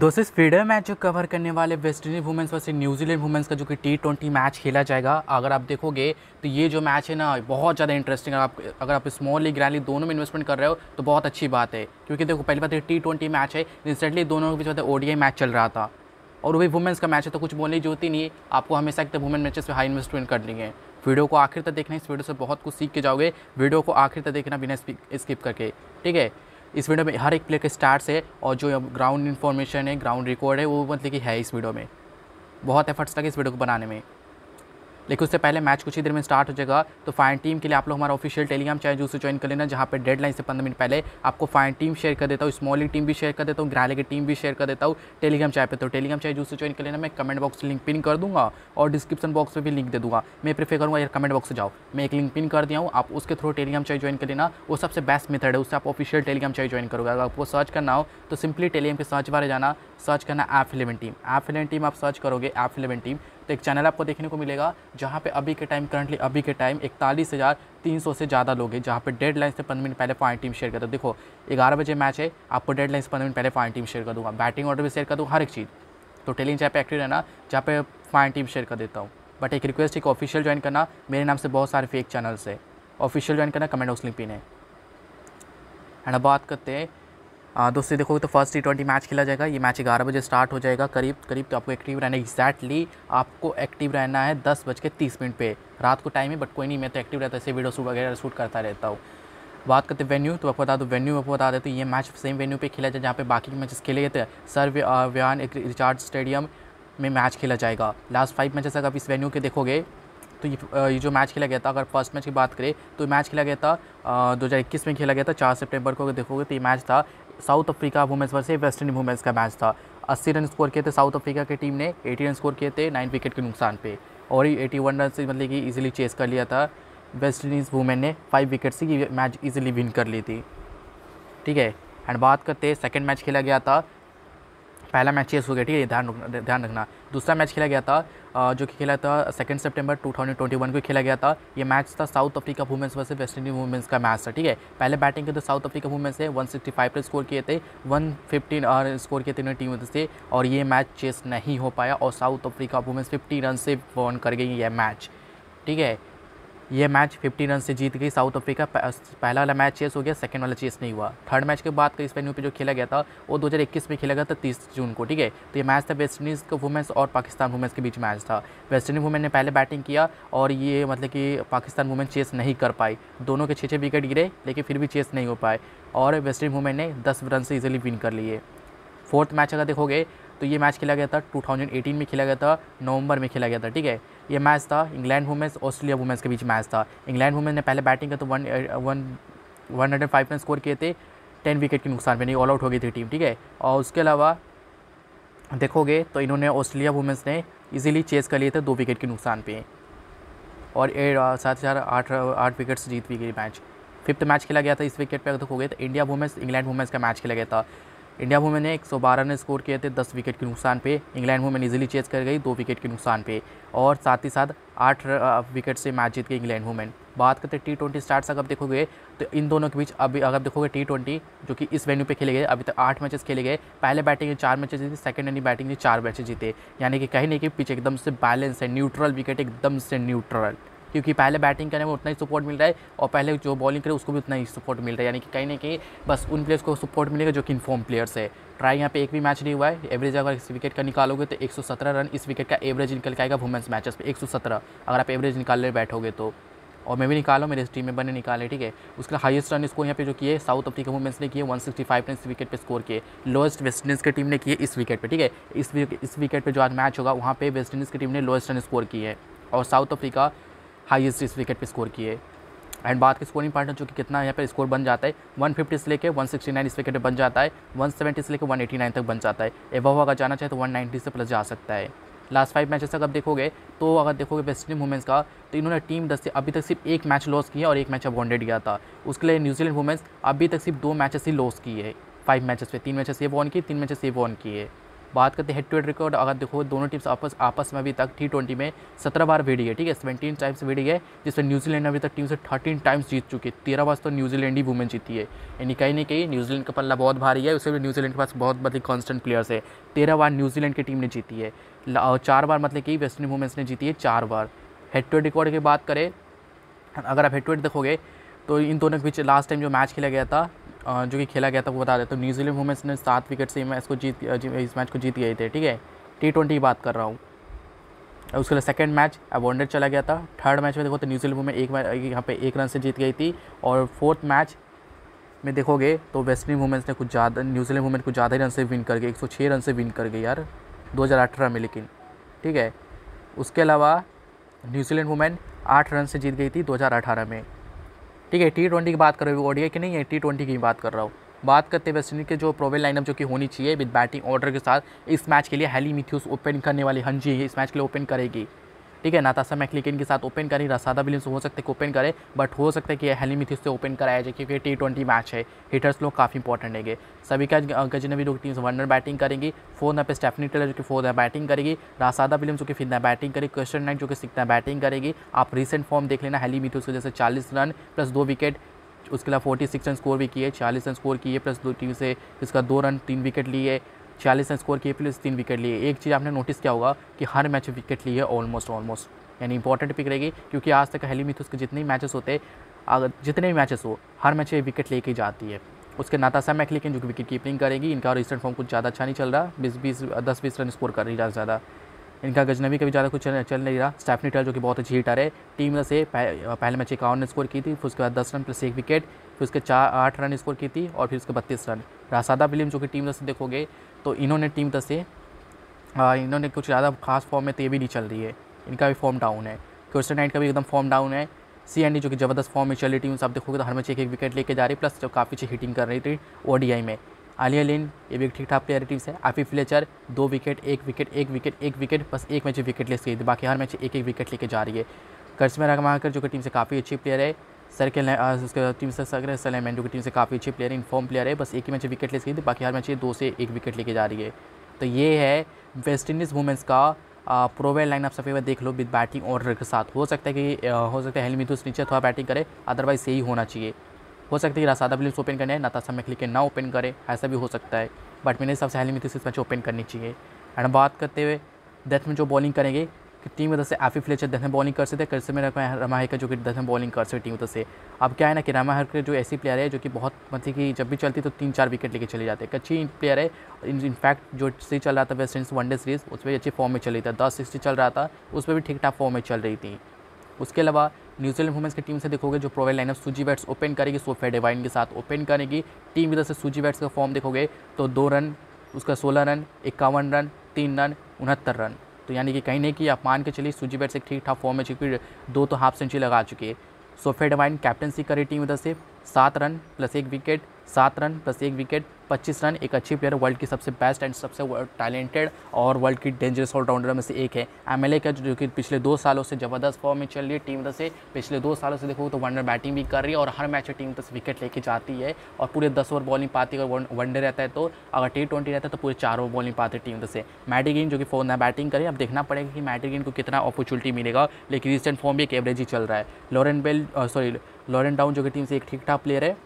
दोस्तों इस freedom match जो कवर करने वाले वेस्ट इंडीज वुमेंस वैसे न्यूजीलैंड वुमेंस का जो कि टी ट्वेंटी मैच खेला जाएगा अगर आप देखोगे तो ये जो मैच है ना बहुत ज़्यादा इंटरेस्टिंग आप अगर आप स्मॉल लीग ग्रैंड लीग दोनों में इन्वेस्टमेंट कर रहे हो तो बहुत अच्छी बात है क्योंकि देखो पहली बात टी ट्वेंटी मैच है रिसेंटली दोनों के बीच होता है ओडीआई मैच चल रहा था और वही वुमेंस का मैच है तो कुछ बोलने की जरूरत ही नहीं आपको हमेशा एक वुमेन मैचेस में हाई इन्वेस्टमेंट कर है वीडियो को आखिर तक देखना इस वीडियो से बहुत कुछ सीख के जाओगे वीडियो को आखिर तक देखना बिना स्किप करके ठीक है इस वीडियो में हर एक प्लेयर के स्टार्ट है और जो ग्राउंड इन्फॉर्मेशन है ग्राउंड रिकॉर्ड है वो मतलब कि है इस वीडियो में बहुत एफर्ट्स लगे इस वीडियो को बनाने में लेकिन उससे पहले मैच कुछ ही देर में स्टार्ट हो जाएगा तो फाइन टीम के लिए आप लोग हमारा ऑफिशियल टेलीग्राम चैनल से ज्वाइन कर लेना जहाँ पर लाइन से पंद्रह मिनट पहले आपको फाइन टीम शेयर कर देता हूँ स्मॉलिंग टीम भी शेयर कर देता हूँ ग्राले की टीम भी शेयर कर देता हूँ टेलीग्राम चैनल पर तो टेलीग्राम चैनल से ज्वाइन कर लेना मैं कमेंट बॉक्स लिंक पिन कर दूँगा और डिस्क्रिप्शन बॉक्स में भी लिंक दे दूँगा मैं प्रीफर करूँगा यार कमेंट बॉक्स जाओ मैं एक लिंक पिन कर दिया हूँ आप उसके थ्रू टेलीग्राम चैनल ज्वाइन कर लेना वो सबसे बेस्ट मेथड है उससे आप ऑफिशियल टेलीग्राम चैनल ज्वाइन करोगे अगर आपको सर्च करना हो तो सिंपली टेलीग्राम के सर्च बारे जाना सर्च करना app eleven team app eleven team आप सर्च करोगे ऐप इलेवन टीम एक चैनल आपको देखने को मिलेगा जहाँ पे अभी के टाइम करंटली अभी के टाइम इकतालीस हज़ार तीन सौ से ज़्यादा लोग हैं जहाँ पे डेड लाइन से पंद्रह मिनट पहले फाइन टीम शेयर कर दो देखो ग्यारह बजे मैच है आपको डेड लाइन से पंद्रह मिनट पहले फाइन टीम शेयर कर दूँगा बैटिंग ऑर्डर भी शेयर कर दूँ हर एक चीज़ तो टेलिंग चाहे पे एक्टिव रहना जहाँ पे फाइन टीम शेयर कर देता हूँ बट एक रिक्वेस्ट एक ऑफिशियल ज्वाइन करना मेरे नाम से बहुत सारे फेक चैनल्स है ऑफिशियल ज्वाइन करना कमेंट हाउस लिंक पिन है एंड बात करते हैं दोस्तों हाँ, देखोगे तो फर्स्ट टी ट्वेंटी मैच खेला जाएगा ये मैच ग्यारह बजे स्टार्ट हो जाएगा करीब करीब तो आपको एक्टिव रहना है एग्जैक्टली आपको एक्टिव रहना है दस बज के तीस मिनट पर रात को टाइम है बट कोई नहीं मैं तो एक्टिव रहता ऐसे वीडियो शूट वगैरह शूट करता रहता हूँ बात करते वेन्यू तो आपको बता दो वेन्यू आपको बता देते तो ये मैच सेम वेन्यू पे खेला जाए जहाँ पर बाकी के मैचेस खेले गए थे सर व्यान एक रिचार्ज स्टेडियम में मैच खेला जाएगा लास्ट फाइव मैचेस अगर आप इस वेन्यू के देखोगे तो ये जो मैच खेला गया था अगर फर्स्ट मैच की बात करें तो मैच खेला गया था दो में खेला गया था चार सितंबर को अगर देखोगे तो ये मैच था South Africa women's versus West Indies women's का मैच था अस्सी रन स्कोर किए थे साउथ अफ्रीका की टीम ने एटी रन स्कोर किए थे नाइन विकेट के नुकसान पे और ही एटी वन रन से मतलब कि इजीली चेस कर लिया था वेस्ट इंडीज़ वुमेन ने फाइव विकेट से मैच इजीली विन कर ली थी ठीक है एंड बात करते सेकेंड मैच खेला गया था पहला मैच चेस हो गया ठीक है ध्यान रखना ध्यान रखना दूसरा मैच खेला गया था जो कि खेला था सेकेंड सितंबर 2021 को खेला गया था ये मैच था South Africa women's versus West Indies women's का मैच था ठीक है पहले बैटिंग के तो South Africa women's sixty five पर स्कोर किए थे वन और स्कोर किए थे इन्होंने टीम से और ये मैच चेस नहीं हो पाया और South Africa women's fifty run से वन कर गई यह मैच ठीक है ये मैच 15 रन से जीत गई साउथ अफ्रीका पहला वाला मैच चेस हो गया सेकंड वाला चेस नहीं हुआ थर्ड मैच के बाद इस वेन्यू पे जो खेला गया था वो 2021 में खेला गया था 30 जून को ठीक है तो ये मैच था वेस्ट इंडीज़ का वुमेंस और पाकिस्तान वुमेंस के बीच मैच था वेस्ट इंडीज वुमेन ने पहले बैटिंग किया और ये मतलब कि पाकिस्तान वुमेन चेस नहीं कर पाई दोनों के छः छः विकेट गिरे लेकिन फिर भी चेस नहीं हो पाए और वेस्ट इंडीज वुमेन ने दस रन से इजिली विन कर लिए फोर्थ मैच अगर देखोगे तो ये मैच खेला गया था 2018 में खेला गया था नवंबर में खेला गया था ठीक है ये मैच था इंग्लैंड वुमेंस ऑस्ट्रेलिया वुमेंस के बीच मैच था इंग्लैंड वुमेन ने पहले बैटिंग का तो one one one hundred five run score किए थे टेन विकेट के नुकसान पर नहीं ऑल आउट हो गई थी टीम ठीक है और उसके अलावा देखोगे तो इन्होंने ऑस्ट्रेलिया वुमेंस ने इजीली चेस कर लिए थे दो विकेट के नुकसान पे और एट सात चार आठ आठ विकेट्स जीत भी गई मैच फिफ्थ मैच खेला गया था इस विकेट पर देखोगे तो इंडिया वुमेंस इंग्लैंड वुमेंस का मैच खेला गया था इंडिया वुमेन ने 112 रन स्कोर किए थे 10 विकेट के नुकसान पे इंग्लैंड वुमेन इजीली चेज कर गई दो विकेट के नुकसान पे और साथ ही साथ आठ विकेट से मैच जीत गई इंग्लैंड वुमेन बात करते टी ट्वेंटी स्टार्ट अगर देखोगे तो इन दोनों के बीच अभी अगर देखोगे टी ट्वेंटी जो कि इस वेन्यू पे खेले गए अभी तक आठ मैचेस खेले गए पहले बैटिंग में चार मैचेस जीते सेकंड इनिंग बैटिंग में चार मैचेस जीते यानी कि कहीं नहीं कि पिच एकदम से बैलेंस है न्यूट्रल विकेट एकदम से न्यूट्रल क्योंकि पहले बैटिंग करने में उतना ही सपोर्ट मिल रहा है और पहले जो बॉलिंग करे उसको भी उतना ही सपोर्ट मिल रहा है यानी कि कहीं ना कहीं बस उन प्लेयर्स को सपोर्ट मिलेगा जो कि इनफॉर्म प्लेयर्स है ट्राई यहाँ पे एक भी मैच नहीं हुआ है एवरेज अगर इस विकेट का निकालोगे तो एक रन इस विकेट का एवरेज निकल के आएगा वुमेंस मैचेस पर एक अगर आप एवरेज निकालने बैठोगे तो और मैं भी निकालो मेरे टीम में बने निकाले ठीक है उसके हाईएस्ट रन स्कोर यहाँ पे जो किए साउथ अफ्रीका वुमेंस ने किए 165 रन इस विकेट पे स्कोर किए लोएस्ट वेस्ट इंडीज़ की टीम ने किए इस विकेट पे ठीक है इस इस विकेट पे जो आज मैच होगा वहाँ पे वेस्ट इंडीज़ की टीम ने लोएस्ट रन स्कोर किए और साउथ अफ्रीका हाइस्ट इस विकेट पे स्कोर किए एंड बात के स्कोरिंग पार्टनर जो कि कितना यहाँ पे स्कोर बन जाता है वन फिफ्टी से लेकर वन नाइन इस विकेट बन जाता है वन सेवेंटी से लेकर वन एटी नाइन तक बन जाता है एवव अगर जाना चाहे तो वन नाइन्टी से प्लस जा सकता है लास्ट फाइव मैचेस तक अब देखोगे तो अगर देखोगे वेस्ट इंडीज वुमेंस का तो इन्होंने टीम दस से अभी तक सिर्फ एक मैच लॉस किया और एक मैच अबॉन्डेड गया था उसके लिए न्यूजीलैंड वुमेंस अभी तक सिर्फ दो मैचेस ही लॉस किए फाइव मैचेस पे तीन मैचेस ये वॉन किए तीन मैचेस ये वॉन किए बात करते हैं हेड टू हेड रिकॉर्ड अगर देखो दोनों टीम्स आपस आपस में अभी तक टी ट्वेंटी में सत्रह बार भिड़ी है ठीक है सेवेंटीन टाइम्स भिड़ी है जिसमें न्यूजीलैंड अभी तक टीम से थर्टीन टाइम्स जीत चुकी है तेरह बार तो न्यूजीलैंड ही वुमेन जीती है यानी कहीं नहीं कहीं न्यूजीलैंड का पल्ला बहुत भारी है उसे भी न्यूजीलैंड के पास बहुत मतलब कॉन्स्टेंट प्लेयर्स है तेरह बार न्यूजीलैंड की टीम मतलब ने जीती है चार बार मतलब कि वेस्टर्न वुमेंस ने जीती है चार बार हेड टू हेड रिकॉर्ड की बात करें अगर आप हेड टू हेड देखोगे तो इन दोनों के बीच लास्ट टाइम जो मैच खेला गया था जो कि खेला गया था वो बता देता हूँ न्यूजीलैंड वुमेंस ने सात विकेट से मैच को जीत इस मैच को जीत गए थे ठीक है टी ट्वेंटी की बात कर रहा हूँ उसके लिए सेकेंड मैच अबॉन्डेड चला गया था थर्ड मैच में देखो तो न्यूजीलैंड वुमेन एक यहाँ पे एक रन से जीत गई थी और फोर्थ मैच में देखोगे तो वेस्ट इंडीज वुमेंस ने कुछ ज़्यादा न्यूजीलैंड वुमेन कुछ ज़्यादा ही रन से विन कर गई एक सौ छः रन से विन कर गई यार दो में लेकिन ठीक है उसके अलावा न्यूजीलैंड वुमेन आठ रन से जीत गई थी 2018 में ठीक है टी ट्वेंटी की बात कर रहे हो ओडीआई की नहीं है टी ट्वेंटी की बात कर रहा हूँ बात करते हैं वेस्ट इंडीज के जो प्रोवेल लाइनअप जो कि होनी चाहिए विद बैटिंग ऑर्डर के साथ इस मैच के लिए हैली मिथ्यूस ओपन करने वाली हंजी हाँ इस मैच के लिए ओपन करेगी ठीक है नातासा तो मैकलिकन के साथ ओपन करें रसादा विलियम्स हो सकते हैं ओपन करे बट हो सकता है कि हेली हेलीमिथिस से ओपन कराया जाए क्योंकि टी ट्वेंटी मैच है हिटर्स लोग काफ़ी इंपॉर्टेंट है सभी का गजनवी लोग टीम्स वनर बैटिंग करेंगी फोर यहाँ पे स्टेफनी टेलर जो कि फोर्थ है बैटिंग करेगी रासादा विलियम्स जो कि फिफ्थ बैटिंग करेगी क्वेश्चन नाइट जो कि सिक्स बैटिंग करेगी आप रिसेंट फॉर्म देख लेना हेली की जैसे चालीस रन प्लस दो विकेट उसके अलावा फोर्टी सिक्स रन स्कोर भी किए चालीस रन स्कोर किए प्लस दो टीम से इसका दो रन तीन विकेट लिए छियालीस रन स्कोर किए प्लस तीन विकेट लिए एक चीज़ आपने नोटिस किया होगा कि हर मैच विकेट लिए ऑलमोस्ट ऑलमोस्ट यानी इंपॉर्टेंट पिक रहेगी क्योंकि आज तक हेली मिथुस के जितने मैचेस होते अगर जितने भी मैचेस हो हर मैच विकेट लेके जाती है उसके नाता मैक लेकिन जो विकेट कीपिंग करेगी इनका रिसेंट फॉर्म कुछ ज़्यादा अच्छा नहीं चल रहा बीस बीस दस बीस रन स्कोर कर रही ज़्यादा ज़्यादा इनका गजनवी का भी ज़्यादा कुछ चल नहीं रहा स्टैफनी टल जो कि बहुत अच्छी हिटर है टीम से पहले मैच इक्यावन ने स्कोर की थी फिर उसके बाद दस रन प्लस एक विकेट फिर उसके चार आठ रन स्कोर की थी और फिर उसके बत्तीस रन रासादा विलियम जो कि टीम दस से देखोगे तो इन्होंने टीम दस से इन्होंने कुछ ज़्यादा खास फॉर्म में तो ये भी नहीं चल रही है इनका भी फॉर्म डाउन है क्वेश्चन नाइट का भी एकदम फॉर्म डाउन है सी एंड डी जो कि ज़बरदस्त फॉर्म में चल रही टीम आप देखोगे तो हर मैच एक एक विकेट लेके जा रही प्लस जब काफ़ी अच्छी हिटिंग कर रही थी ओ में आलिया लिन ये भी ठीक ठाक प्लेयर टीम से आफी फ्लेचर दो विकेट एक विकेट एक विकेट एक विकेट बस एक मैच विकेट ले सकती थी बाकी हर मैच एक एक विकेट लेके जा रही है कर्समेरा कर जो कि टीम से काफ़ी अच्छी प्लेयर है सर्कल है उसके टीम से सर एंडू की टीम से काफ़ी अच्छी प्लेयर है फॉर्म प्लेयर है बस एक ही मैच विकेट ले गई थी बाकी हर मैच दो से एक विकेट लेके जा रही है तो ये है वेस्ट इंडीज़ वुमेंस का प्रोवेल लाइन आप सफ़ेद देख लो विद बैटिंग ऑर्डर के साथ हो सकता है कि हो सकता है हेलमिथ नीचे थोड़ा बैटिंग करे अदरवाइज यही होना चाहिए हो सकता है कि रासादा बिल्स ओपन करने नाता मैं क्लिक ना ओपन तो करे ऐसा भी हो सकता है बट मेरे हिसाब से हेलमिथ इस मैच ओपन करनी चाहिए एंड बात करते हुए डेथ में जो बॉलिंग करेंगे टीम की से एफी फ्लेचर दस में बॉलिंग कर सकते रखा है रमाहर का जो कि दस में बॉलिंग कर सकते टीम उधर से अब क्या है ना कि के जो ऐसी प्लेयर है जो कि बहुत मतलब कि जब भी चलती तो तीन चार विकेट लेके चले जाते हैं अच्छी प्लेयर है इनफैक्ट जो सीरीज चल रहा था वेस्ट इंडीज़ वनडे सीरीज़ उस पर अच्छी फॉर्म में चल रही था दस सिक्सटी चल रहा था उस पर भी ठीक ठाक फॉर्म में चल रही थी उसके अलावा न्यूजीलैंड वुमेंस की टीम से देखोगे जो probable lineup Suzie Bates open करेगी सोफिया डिवाइन के साथ ओपन करेगी टीम की तरफ से सूजी बैट्स का फॉर्म देखोगे तो दो रन उसका सोलह रन इक्यावन रन तीन रन उनहत्तर रन तो यानी कि कहीं नहीं कि आप मान के चलिए सूजी बैट एक ठीक ठाक फॉर्म में चुकी दो तो हाफ सेंचुरी लगा चुके हैं सोफे डिवाइन कैप्टनसी करी टीम उधर से सात रन प्लस एक विकेट सात रन प्लस एक विकेट पच्चीस रन एक अच्छी प्लेयर वर्ल्ड की सबसे बेस्ट एंड सबसे टैलेंटेड और वर्ल्ड की डेंजरस ऑलराउंडर में से एक है एम का जो कि पिछले दो सालों से ज़बरदस्त फॉर्म में चल रही है टीम से पिछले दो सालों से देखो तो वनडर बैटिंग भी कर रही है और हर मैच में टीम से विकेट लेके जाती है और पूरे दस ओवर बॉलिंग पाती है अगर वनडे रहता है तो अगर टी ट्वेंटी रहता है तो पूरे चार ओवर बॉलिंग पाती है टीम से मैडिगिन जो कि फोन है बैटिंग करें अब देखना पड़ेगा कि मैडिगिन को कितना अपॉर्चुनिटी मिलेगा लेकिन रिसेंट फॉर्म भी एक एवरेज ही चल रहा है Lauren Bell sorry Lauren Down जो कि टीम से एक ठीक ठाक प्लेयर है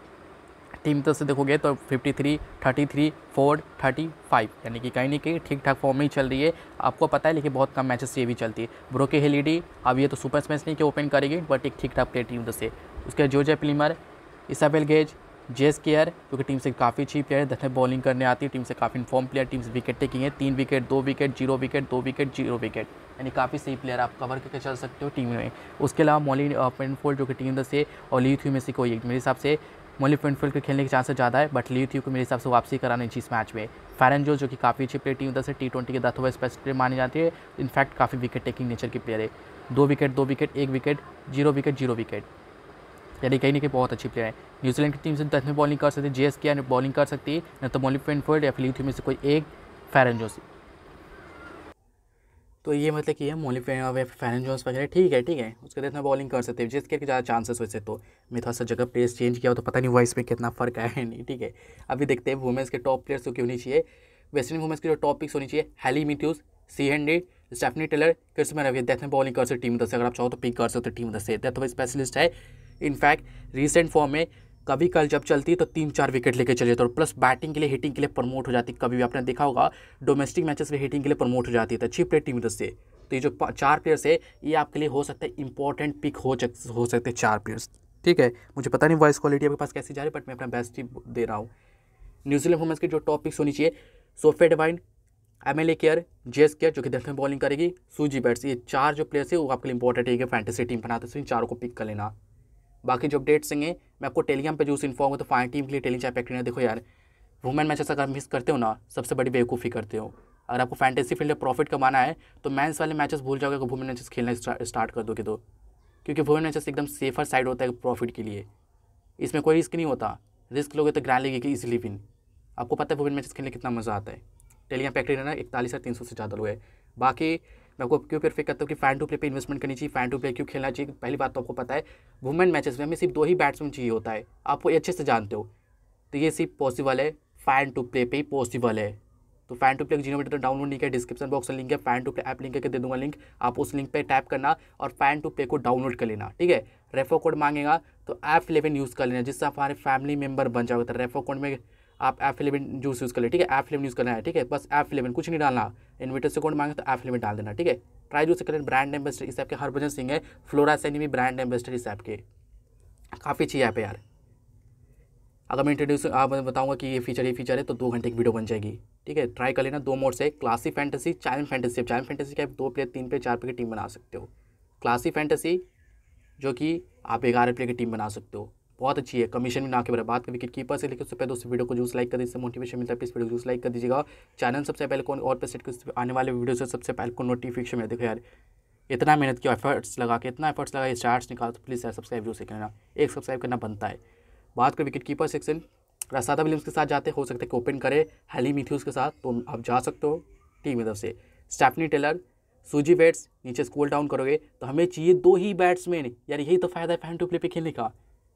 कीमतों से देखोगे तो 53, 33, 4, 35 यानी कि कहीं नहीं कहीं ठीक ठाक फॉर्म में ही चल रही है आपको पता है लेकिन बहुत कम मैचेस ये भी चलती है ब्रोके हेलीडी अब ये तो सुपर स्मैच नहीं कि ओपन करेगी बट एक ठीक ठाक प्लेयर टीम से उसके जोजे Plimmer Isabel Gaze Jess Kerr जो कि टीम से काफ़ी अच्छी प्लेयर है दफे बॉलिंग करने आती है टीम से काफ़ी इन्फॉर्म प्लेयर टीम से विकेट टेकिंग है तीन विकेट दो विकेट जीरो विकेट दो विकेट जीरो विकेट यानी काफ़ी सही प्लेयर आप कवर करके चल सकते हो टीम में उसके अलावा मॉलिन पेनफोल्ड uh, जो कि टीम दस है और लीथ्यू में से कोई मेरे हिसाब से मोली फिनफील्ड के खेलने के चांसेस ज़्यादा है बट लीथ्यू थी को मेरे हिसाब से वापसी करानी चाहिए इस मैच में फैरन जो जो कि काफ़ी अच्छी प्लेयर टीम उधर से टी ट्वेंटी के दस हुए स्पेशल प्लेयर मानी जाती है इनफैक्ट काफ़ी विकेट टेकिंग नेचर की प्लेयर है दो विकेट दो विकेट एक wicket zero wicket zero wicket यानी कहीं ना कहीं बहुत अच्छी प्लेयर है न्यूजीलैंड की टीम से दस में बॉलिंग कर सकती है जे एस के बॉलिंग कर सकती है न तो मोली फिनफील्ड या फिर ली में से कोई एक फैरन जोशी तो ये मतलब कि है मोली फैन जोन्स वगैरह ठीक है ठीक है उसके बाद इतना बॉलिंग कर सकते हैं जिसके ज़्यादा चांसेस वैसे तो मैं थोड़ा सा जगह प्लेस चेंज किया हो तो पता नहीं हुआ इसमें कितना फ़र्क आया है नहीं ठीक है अभी देखते हैं वुमेंस के टॉप प्लेयर्स तो क्यों नहीं चाहिए वेस्टर्न वुमेंस के जो टॉप पिक्स होनी चाहिए हैली मिथ्यूज सी हंड्रेड स्टेफनी टेलर क्रिस्मन रवि डेथ में बॉलिंग कर सकते टीम दस अगर आप चाहो तो पिक कर सकते हो टीम दस से डेथ स्पेशलिस्ट है इनफैक्ट रिसेंट फॉर्म में कभी कल जब चलती है तो तीन चार विकेट लेके चले जाते और प्लस बैटिंग के लिए हिटिंग के लिए प्रमोट हो जाती है कभी भी आपने देखा होगा डोमेस्टिक मैचेस में हिटिंग के लिए प्रमोट हो जाती है तो अच्छी प्लेयर टीम से तो ये जो चार प्लेयर्स है ये आपके लिए हो सकता है इंपॉर्टेंट पिक हो हो सकते हैं चार प्लेयर्स ठीक है मुझे पता नहीं वॉइस क्वालिटी आपके पास कैसी जा रही है बट मैं अपना बेस्ट ही दे रहा हूँ न्यूजीलैंड वुमेंस की जो टॉप पिक्स होनी चाहिए Sophie Devine Amelia Kerr Jess Kerr जो कि दर्शन में बॉलिंग करेगी सूजी बैट्स ये चार जो प्लेयर्स है वो आपके लिए इंपॉर्टेंट है फैंटेसी टीम बनाते हैं तो इन चारों को पिक कर लेना बाकी जो अपडेट्स होंगे मैं आपको टेलीग्राम पे जो इन्फॉर्म हो तो फाइन टीम के लिए टेली चैप एक्टर देखो यार वुमेन मैच ऐसा मिस करते हो ना सबसे बड़ी बेवकूफ़ी करते हो अगर आपको फैंटेसी फील्ड में प्रॉफिट कमाना है तो मैंस वाले मैचेस भूल जाओगे अगर वुमेन मैचेस खेलना स्टार्ट कर दोगे तो क्योंकि वुमेन मैचेस एकदम सेफर साइड होता है प्रॉफिट के लिए इसमें कोई रिस्क नहीं होता रिस्क लोगे तो ग्रैंड लेगी इजिली विन आपको पता है वुमेन मैचेस खेलने कितना मज़ा आता है टेलीग्राम पे रहना इकतालीस या तीन सौ से ज़्यादा लोग है बाकी मैं आपको क्यों प्रेफर करता हूँ कि फैन टू प्ले पे इन्वेस्टमेंट करनी चाहिए फैन टू प्ले क्यों खेलना चाहिए पहली बात तो आपको पता है वुमेन मैचेस में हमें सिर्फ दो ही बैट्समैन चाहिए होता है आप वो अच्छे से जानते हो तो ये सिर्फ पॉसिबल है फैन टू प्ले पे ही पॉसिबल है तो fan to play zero meter download link है डिस्क्रिप्शन बॉक्स में लिंक है fan to play app link करके दे दूंगा लिंक आप उस लिंक पर टैप करना और फैन टू प्ले को डाउनलोड कर लेना ठीक है रेफो कोड मांगेगा तो ऐप इलेवन यूज़ कर लेना जिससे आप हमारे फैमिली मेम्बर बन जाओगे तो रेफो कोड में आप एफ इलेवन जूस यूज़ कर ले ठीक है एफ इलेवन यूज़ करना है ठीक है बस एफ इलेवन कुछ नहीं डालना इन्वर्टर से कोड मांगे तो एफ इलेवन डाल देना ठीक है ट्राई जूस करें ब्रांड एम्बेसडर इस ऐप के हरभजन सिंह है फ्लोरा सैनी भी ब्रांड एम्बेसडर इस ऐप के काफ़ी अच्छी ऐप है यार अगर मैं इंट्रोड्यूस आप बताऊंगा कि ये फीचर ये फीचर है तो दो घंटे की वीडियो बन जाएगी ठीक है ट्राई कर लेना दो मोड से classy fantasy child fantasy child fantasy के आप दो प्लेयर तीन प्लेयर चार प्लेयर की टीम बना सकते हो क्लासी फैंटेसी जो कि आप ग्यारह प्लेयर की टीम बना सकते हो बहुत अच्छी है कमीशन भी ना के बराबर बात कर विकेट कीपर से लेकर उससे पहले दोस्तों वीडियो को जूस लाइक कर दीजिए मोटिवेशन मिलता है प्लीज वीडियो को जूस लाइक कर दीजिएगा चैनल सबसे पहले कौन और पे सेट कर आने वाले वीडियो से सबसे पहले कौन नोटिफिकेशन में देखो यार इतना मेहनत किया एफर्ट्स लगा के इतना एफर्ट्स लगा स्टार्ट निकाल तो प्लीज़ यार सब्सक्राइब जो से करना एक सब्सक्राइब करना बनता है बात कर wicketkeeper section Rashada Williams के साथ जाते हो सकते हैं कि ओपन करे हैली मिथ्यूज के साथ तो आप जा सकते हो टीम इधर से स्टैफनी टेलर सूजी बैट्स नीचे स्कूल डाउन करोगे तो हमें चाहिए दो ही बैट्समैन यार यही तो फायदा है फैन टू प्ले पे खेलने का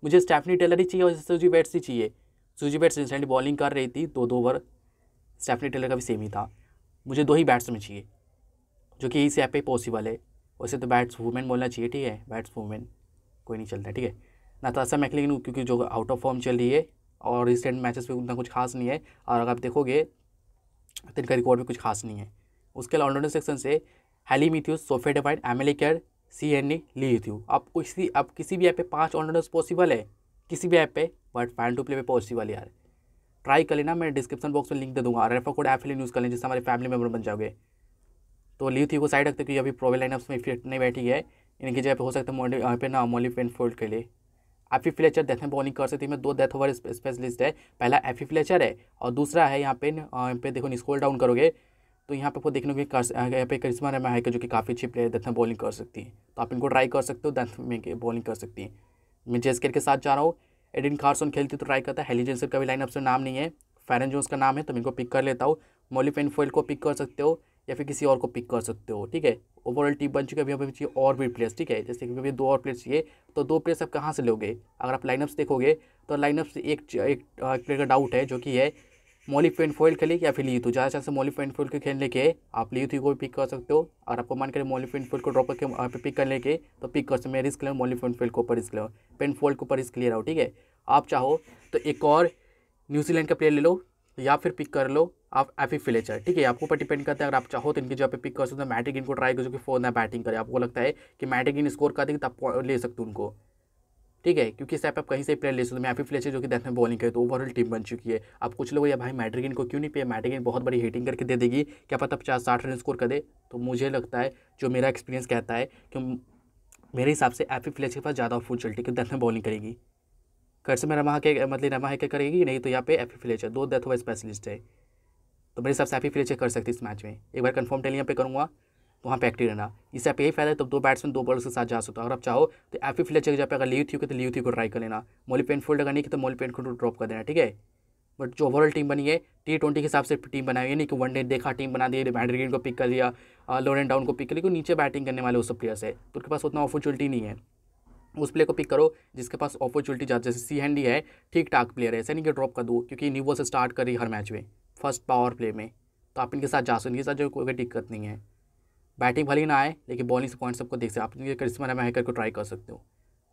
मुझे स्टेफनी टेलर ही चाहिए और सूजी बैट्स ही चाहिए सूजी बैट्स इंस्टेंट बॉलिंग कर रही थी तो दो ओवर स्टेफनी टेलर का भी सेम ही था मुझे दो ही बैट्स में चाहिए जो कि इस ऐप पे पॉसिबल है वैसे तो बैट्स वूमेन बोलना चाहिए ठीक है बैट्स वूमेन कोई नहीं चलता ठीक है ना तो ऐसा मैकलिन क्योंकि जो आउट ऑफ फॉर्म चल रही है और रिसेंट मैचेस पे उतना कुछ खास नहीं है और अगर आप देखोगे तो इनका रिकॉर्ड भी कुछ खास नहीं है उसके अलावा ऑलराउंडर सेक्शन से Hayley Matthews Sophie Devine एमेलिकर C N A ली थी आप किसी आप किसी भी ऐप पे पाँच ऑनलाइनर्स पॉसिबल है किसी भी ऐप पे बट फैन टू प्ले पे पॉसिबल यार ट्राई कर लेना मैं डिस्क्रिप्शन बॉक्स में लिंक दे दूंगा रेफर कोड ऐप यूज़ कर लें जिससे हमारे फैमिली मेम्बर बन जाओगे तो ली थी को साइड रखते क्योंकि अभी प्रोवे लाइनअप्स में फिट नहीं बैठी है इनकी जगह पर हो सकता है मोडी यहाँ पे ना मोली पेन फोल्ड के लिए ई फ्लेचर डेथ में बॉलिंग कर सकती है मैं दो डेथ ओवर स्पेशलिस्ट है पहला एफी फ्लेचर है और दूसरा है यहाँ पे यहाँ पे देखो स्कोल डाउन करोगे तो यहाँ पे आपको देखने को यहाँ पे करिश्मा रमा है जो कि काफ़ी अच्छी प्लेयर डेथ में बॉलिंग कर सकती है तो आप इनको ट्राई कर सकते हो दैथ में बॉलिंग कर सकती हैं मैं जेसकेर के साथ जा रहा हूँ एडिन कार्सन खेलती तो ट्राई करता है हेली जेंसर का भी लाइनअप से नाम नहीं है फैरन जोस का नाम है तो मैं इनको पिक कर लेता हूँ मोली पेनफोइल को पिक कर सकते हो या फिर किसी और को पिक कर सकते हो ठीक है ओवरऑल टीम बन चुकी है अभी चाहिए और भी प्लेयर्स ठीक है जैसे कि अभी दो और प्लेयर्स चाहिए तो दो प्लेयर्स आप कहाँ से लोगे अगर आप लाइनअप्स देखोगे तो लाइनअप एक एक प्लेयर का डाउट है जो कि है मोलिफ पेंट फोइल खेले या फिर लियूथू तो ज़्यादा चांस मोलिफ पेंट फोइल को खेलने के आप लियूथू को भी पिक कर सकते हो और आपको मान करें मोलिफ पेंट फोइल को ड्रॉप करके यहाँ पर पिक करने के तो पिक कर सकते मैं रिस्क ले मोलिफ पेंट फोइल को ऊपर रिस्क ले पेंट फोल्ड के ऊपर रिस्क ले रहा हूँ ठीक है आप चाहो तो एक और न्यूजीलैंड का प्लेयर ले लो या फिर पिक कर लो आप एफी फिलेचर ठीक है आपको ऊपर डिपेंड करता है अगर आप चाहो तो इनकी जगह आप पिक कर सकते हो मैटिक इनको ट्राई करो जो कि फोन ना बैटिंग करें आपको लगता है कि मैटिक इन स्कोर कर देगी आप ले सकते हो उनको ठीक है क्योंकि इस टाइप आप कहीं से प्लेयर ले सकते हो मैफी फ्लेचर जो कि देखने बॉलिंग करे तो ओवरऑल टीम बन चुकी है आप कुछ लोग या भाई मैड्रिगन को क्यों नहीं पे मैड्रिगन बहुत बड़ी हिटिंग करके दे देगी क्या पता पचास साठ रन स्कोर कर दे तो मुझे लगता है जो मेरा एक्सपीरियंस कहता है कि मेरे हिसाब से एफी फ्लेचर के पास ज़्यादा अपॉर्चुनिटी क्योंकि डेथ में बॉलिंग करेगी कर से मैं रमा के मतलब रमा के करेगी नहीं तो यहाँ पे एफी फ्लेचर दो डेथ हुआ स्पेशलिस्ट है तो मेरे हिसाब से एफी फ्लेचर कर सकती इस मैच में एक बार कन्फर्म टेली यहाँ पे करूँगा तो वहाँ पे एक्टिव रहना इससे आप यही फायदा है तब दो बैट्समैन दो बॉलर्स के साथ जा सकते हो अगर आप चाहो तो एफी फिलर जगह पर अगर लीव थी तो लीव थी को ट्राई कर लेना मोली पेंट फोल्ड अगर नहीं कि तो मोली पेन को ड्रॉप कर देना ठीक है बट जो ओवरऑल टीम बनी है टी ट्वेंटी के हिसाब से टीम बनाई है नहीं कि वन डे देखा टीम बना दी रिमाइंडर को पिक कर लिया एंड डाउन को पिक कर लिया नीचे बैटिंग करने वाले वो सब प्लेयर्स है तो उनके पास उतना अपॉर्चुनिटी नहीं है उस प्लेयर को पिक करो जिसके पास अपॉर्चुनिटी ज़्यादा जैसे सी हैंडी है ठीक ठाक प्लेयर है ऐसे नहीं कि ड्रॉप कर दो क्योंकि न्यूबॉल से स्टार्ट कर रही हर मैच में फर्स्ट पावर प्ले में तो आप इनके साथ जा सकते इनके साथ जो कोई दिक्कत नहीं है बैटिंग भले ही ना आए लेकिन बॉलिंग से पॉइंट सबको देख सकते आप करिश्मा हैकर को ट्राई कर सकते हो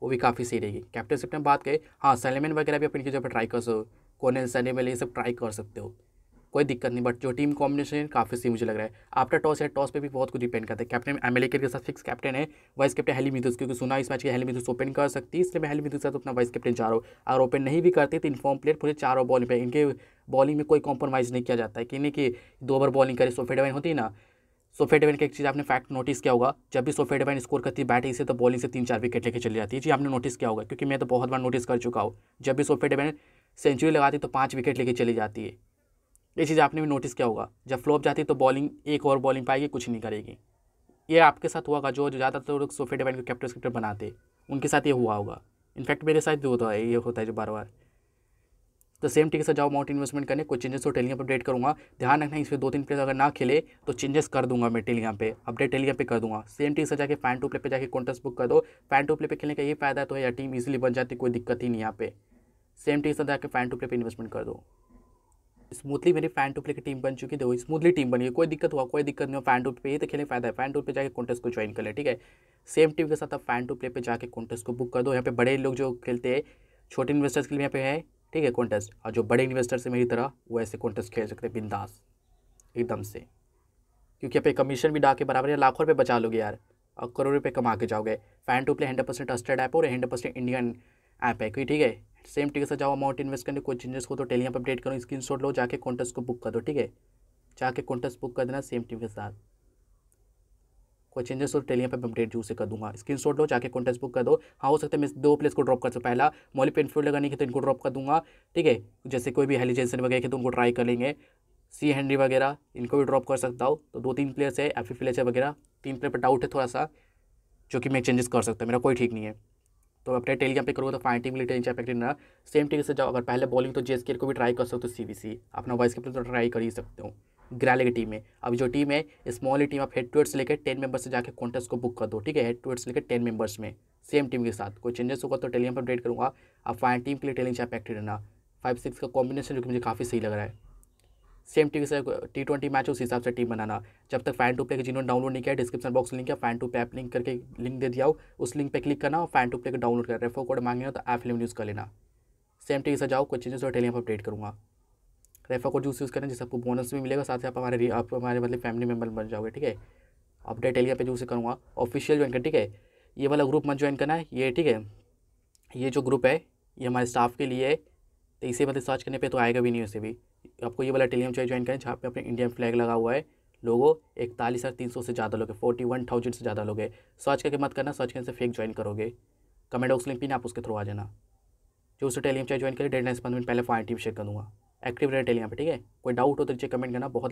वो भी काफ़ी सही रहेगी कैप्टन सिप्टन बात करें हाँ सलेमन वगैरह भी अपनी चीज़ों पर ट्राई कर सको कोने सलेमन ये सब ट्राई कर सकते हो कोई दिक्कत नहीं बट जो टीम कॉम्बिनेशन काफ़ी सही मुझे लग रहा है आफ्टर टॉस है टॉस पे भी बहुत कुछ डिपेंड करता है कैप्टन एल के साथ फिक्स कैप्टन है वाइस कैप्टन हेली मिथुस क्योंकि सुना इस मैच के हेली मिथुस ओपन कर सकती है इसलिए मैं हेली मिथुस साथ अपना वाइस कैप्टन चारों अगर ओपन नहीं भी करती तो इनफॉर्म प्लेयर पूरे चारों बॉलिंग पर इनके बॉलिंग में कोई कॉम्प्रोमाइज़ नहीं किया जाता है कि नहीं कि दो ओवर बॉलिंग करे सोफेडवाइन होती है ना सोफे डेवन का एक चीज़ आपने फैक्ट नोटिस किया होगा जब भी सोफे डेवन स्कोर करती है बैटिंग से तो बॉलिंग से तीन चार विकेट लेके चली जाती है जी आपने नोटिस किया होगा क्योंकि मैं तो बहुत बार नोटिस कर चुका हूँ जब भी सोफे डेवन सेंचुरी लगाती तो पाँच विकेट लेके चली जाती है ये चीज़ आपने भी नोटिस किया होगा जब फ्लॉप जाती है तो बॉलिंग एक ओवर बॉलिंग पाएगी कुछ नहीं करेगी ये आपके साथ हुआ होगा जो ज़्यादातर लोग सोफे डेवन को कैप्टन स्क्रिप्टर बनाते उनके साथ ये हुआ होगा इनफैक्ट मेरे साथ भी होता है ये होता है जो बार बार तो सेम टिकट से जाओ अमाउंट इन्वेस्टमेंट करने कोई चेंजेस हो टेलीग्राम पर अपडेट करूँगा ध्यान रखना इसमें दो तीन प्लेयर अगर ना खेले तो चेंजेस कर दूंगा मैं टेलीग्राम पे अपडेट टेलीग्राम पे कर दूंगा सेम टिकट से जाके फैन टू प्ले पे जाके कॉन्टेस्ट बुक कर दो फैन टू प्ले पे खेलने का ये फायदा तो है या टीम ईजिली बन जाती कोई दिक्कत ही नहीं यहाँ पे सेम टिकट से जाकर फैन टू प्ले पर इन्वेस्टमेंट कर दो स्मूथली मेरी फैन टू प्ले की टीम बन चुकी थी स्मूथली टीम बनी कोई दिक्कत हुआ कोई दिक्कत नहीं हो फैन टू पे ही तो खेलने फायदा है फैन टू पे जाकर कॉन्टेस्ट को ज्वाइन कर ले ठीक है सेम टीम के साथ आप फैन टू प्ले पे जाकर कॉन्टेस्ट को बुक कर दो यहाँ पे बड़े लोग जो खेलते हैं छोटे इन्वेस्टर्स के लिए यहाँ पे है ठीक है कॉन्टेस्ट और जो बड़े इन्वेस्टर्स हैं मेरी तरह वो ऐसे कॉन्टेस्ट खेल सकते हैं बिंदास एकदम से क्योंकि आप कमीशन भी डा के बराबर या लाखों रुपये बचा लोगे यार और करोड़ रुपये कमा के जाओगे fan to play hundred percent trusted app और हंड्रेड परसेंट इंडियन ऐप है ठीक है सेम टिकट से जाओ अमाउंट इन्वेस्ट करने कोई चेंजेस हो तो टेलीग्राम अपडेट करो स्क्रीन लो जाके कॉन्टेस्ट को बुक कर दो ठीक है जाके कॉन्टेस्ट बुक कर देना सेम टीम के साथ वो चेंजेस हो टेलियाँ पर अपडेट जो से कर दूंगा स्क्रीन शॉट लो जाकर कॉन्टेस्ट बुक कर दो हाँ हो सकता है मैं दो प्लेस को ड्रॉप कर सकता पहला मॉली पेनफील्ड लगाने नहीं तो इनको ड्रॉप कर दूंगा ठीक है जैसे कोई भी हेली जेंसन वगैरह तो उनको ट्राई कर लेंगे सी हैंडी वगैरह इनको भी ड्रॉप कर सकता हूँ तो दो तीन प्लेयर्स है एफ प्लेयर्स है वगैरह तीन प्लेयर पर डाउट है थोड़ा सा जो कि मैं चेंजेस कर सकता हूँ मेरा कोई ठीक नहीं है तो अपडेट टेलीग्राम पे करूँगा तो फाइन टीम लीटर इंचा पैकेट ना सेम तरीके से जाओ अगर पहले बॉलिंग तो के को भी ट्राई कर सकते हो सी अपना वॉइस कैप्टन तो ट्राई कर ही सकते हो ग्राले की टीम है अब जो टीम है स्मॉल टीम आप हेड टूवर्ड्स लेकर टेन मेंबर्स से जाकर कॉन्टेस्ट को बुक कर दो ठीक है हेड टूवर्ड्स लेकर टेन मेंबर्स में सेम टीम के साथ कोई चेंजेस होगा तो टेलीम पर अपडेट करूँगा आप फाइन टीम के लिए टेलिंग चाहे एक्टिव रहना फाइव सिक्स का कॉम्बिनेशन जो कि मुझे काफ़ी सही लग रहा है सेम टीम से टी ट्वेंटी मैच उस हिसाब से टीम बनाना जब तक फैन टू प्ले के जिन्होंने डाउनलोड नहीं किया डिस्क्रिप्शन बॉक्स लिंक है फैन टू पे ऐप लिंक करके लिंक दे दिया हो उस लिंक पे क्लिक करना और फैन टू प्ले का डाउनलोड कर रेफर कोड मांगे तो ऐप फिल्म यूज़ कर लेना सेम टीम से जाओ कुछ चीज़ें टेलीम अपडेट करूँगा रेफर कोड जूस यूज़ करें जिससे आपको बोनस भी मिलेगा साथ ही आप हमारे आप हमारे मतलब फैमिली मेम्बर बन जाओगे ठीक है अपडेट टेलीग्राम पे जूस करूँगा ऑफिशियल ज्वाइन कर ठीक है ये वाला ग्रुप मत ज्वाइन करना है ये ठीक है ये जो ग्रुप है ये हमारे स्टाफ के लिए है तो इसे मतलब सर्च करने पर तो आएगा भी नहीं उसे भी आपको ये वाला टेलीग्राम जो ज्वाइन करें जहाँ पे अपने इंडियन फ्लैग लगा हुआ है लोगो इकतालीस हज़ार तीन सौ से ज़्यादा लोग फोर्टी वन थाउजेंड से ज़्यादा लोग है सर्च करके मत करना सर्च करने से फेक ज्वाइन करोगे कमेंट बॉक्स लिंक ना आप उसके थ्रू आ जाना जो उसे टेलीग्राम चाहे ज्वाइन करें डेढ़ लाइन पंद्रह मिनट पहले फाइन टीम शेयर करूँगा एक्टिव रहे टेली यहाँ पे ठीक है कोई डाउट हो तो नीचे कमेंट करना बहुत